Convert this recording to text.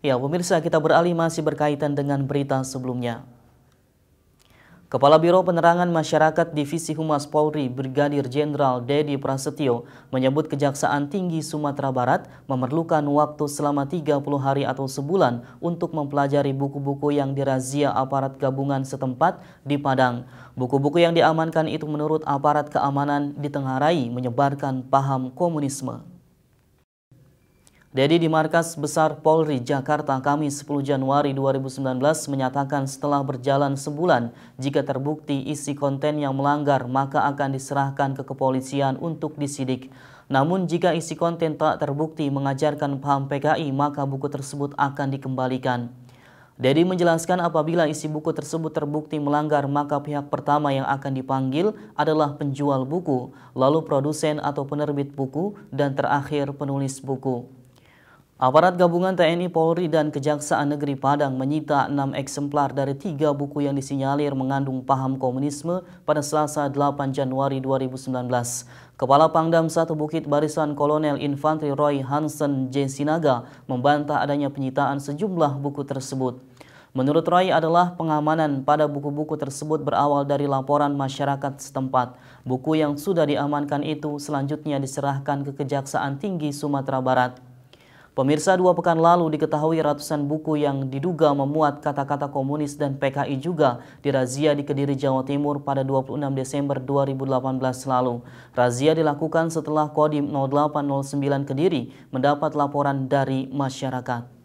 Ya, pemirsa kita beralih masih berkaitan dengan berita sebelumnya. Kepala Biro Penerangan Masyarakat Divisi Humas Polri Brigadir Jenderal Dedi Prasetyo menyebut Kejaksaan Tinggi Sumatera Barat memerlukan waktu selama 30 hari atau sebulan untuk mempelajari buku-buku yang dirazia aparat gabungan setempat di Padang. Buku-buku yang diamankan itu menurut aparat keamanan ditengarai menyebarkan paham komunisme. Dedi di Markas Besar Polri Jakarta Kamis 10 Januari 2019 menyatakan setelah berjalan sebulan jika terbukti isi konten yang melanggar maka akan diserahkan ke kepolisian untuk disidik. Namun jika isi konten tak terbukti mengajarkan paham PKI maka buku tersebut akan dikembalikan. Dedi menjelaskan apabila isi buku tersebut terbukti melanggar maka pihak pertama yang akan dipanggil adalah penjual buku, lalu produsen atau penerbit buku, dan terakhir penulis buku. Aparat gabungan TNI Polri dan Kejaksaan Negeri Padang menyita enam eksemplar dari tiga buku yang disinyalir mengandung paham komunisme pada Selasa 8 Januari 2019. Kepala Pangdam Satu Bukit Barisan Kolonel Infantri Roy Hansen J. Sinaga membantah adanya penyitaan sejumlah buku tersebut. Menurut Roy adalah pengamanan pada buku-buku tersebut berawal dari laporan masyarakat setempat. Buku yang sudah diamankan itu selanjutnya diserahkan ke Kejaksaan Tinggi Sumatera Barat. Pemirsa dua pekan lalu diketahui ratusan buku yang diduga memuat kata-kata komunis dan PKI juga dirazia di Kediri, Jawa Timur pada 26 Desember 2018 lalu. Razia dilakukan setelah Kodim 0809 Kediri mendapat laporan dari masyarakat.